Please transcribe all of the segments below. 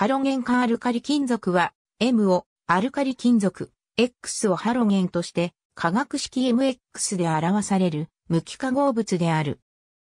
ハロゲン化アルカリ金属は、M をアルカリ金属、X をハロゲンとして、化学式 MX で表される無機化合物である。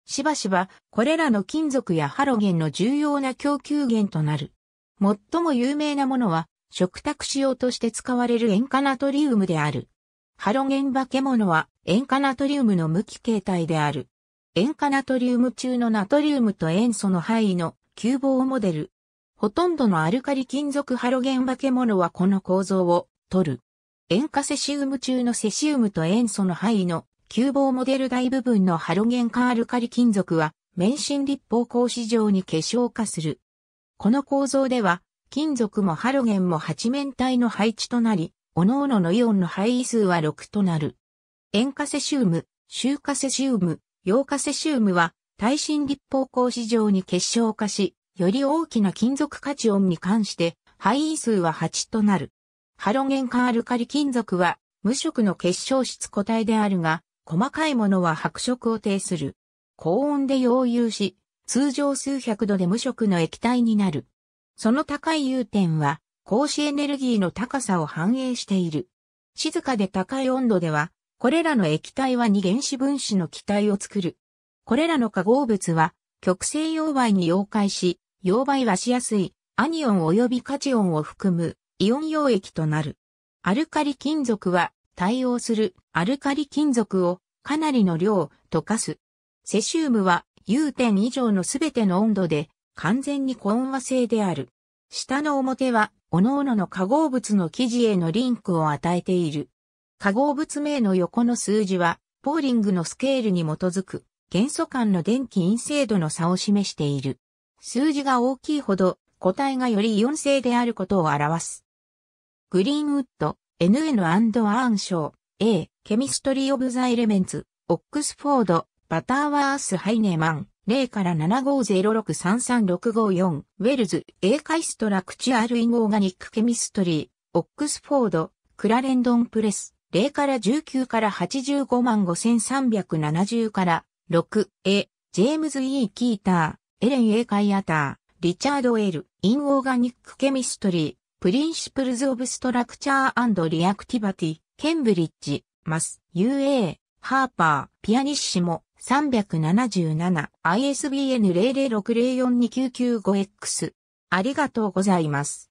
しばしば、これらの金属やハロゲンの重要な供給源となる。最も有名なものは、食卓使用として使われる塩化ナトリウムである。ハロゲン化け物は塩化ナトリウムの無機形態である。塩化ナトリウム中のナトリウムと塩素の範囲の急をモデルほとんどのアルカリ金属ハロゲン化け物はこの構造を取る。塩化セシウム中のセシウムと塩素の範囲の球棒モデル大部分のハロゲン化アルカリ金属は免震立方格子状に結晶化する。この構造では金属もハロゲンも八面体の配置となり、各々のイオンの配位数は6となる。塩化セシウム、臭化セシウム、溶化セシウムは耐震立方格子状に結晶化し、より大きな金属価値音に関して、範囲数は8となる。ハロゲン化アルカリ金属は、無色の結晶質固体であるが、細かいものは白色を呈する。高温で溶融し、通常数百度で無色の液体になる。その高い融点は、格子エネルギーの高さを反映している。静かで高い温度では、これらの液体は二原子分子の気体を作る。これらの化合物は、極性溶媒に溶解し、溶媒はしやすい、アニオン及びカチオンを含む、イオン溶液となる。アルカリ金属は、対応するアルカリ金属をかなりの量溶かす。セシウムは、融点以上のすべての温度で、完全に高温和性である。下の表は、各々の化合物の記事へのリンクを与えている。化合物名の横の数字は、ポーリングのスケールに基づく、元素間の電気陰性度の差を示している。数字が大きいほど個体がよりイオン性であることを表す。グリーンウッド、NN& アーン賞、A、ケミストリー・オブ・ザ・エレメンツ、オックスフォード、バターワース・ハイネーマン、0から7506336554、ウェルズ、A カイストラクチュアル・イン・オーガニック・ケミストリー、オックスフォード、クラレンドン・プレス、0から19から85万5370から 6A、ジェームズ・ E・ キーター、エレン・エーカイアター、リチャード・エル、イン・オーガニック・ケミストリー、プリンシプルズ・オブ・ストラクチャー・リアクティバティ、ケンブリッジ、マス、UA、ハーパー、ピアニッシモ、377、ISBN 006042995X。ありがとうございます。